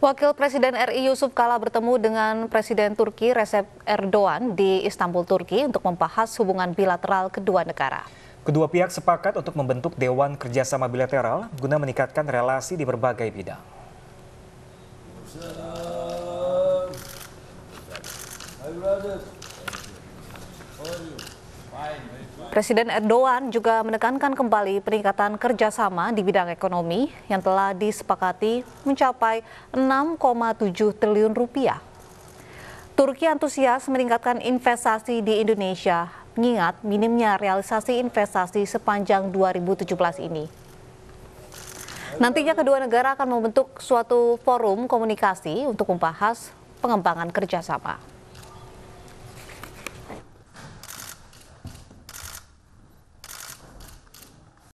Wakil Presiden RI Yusuf Kala bertemu dengan Presiden Turki Recep Erdogan di Istanbul, Turki untuk membahas hubungan bilateral kedua negara. Kedua pihak sepakat untuk membentuk Dewan Kerjasama Bilateral guna meningkatkan relasi di berbagai bidang. Presiden Erdogan juga menekankan kembali peningkatan kerjasama di bidang ekonomi yang telah disepakati mencapai 6,7 triliun rupiah. Turki antusias meningkatkan investasi di Indonesia, mengingat minimnya realisasi investasi sepanjang 2017 ini. Nantinya kedua negara akan membentuk suatu forum komunikasi untuk membahas pengembangan kerjasama.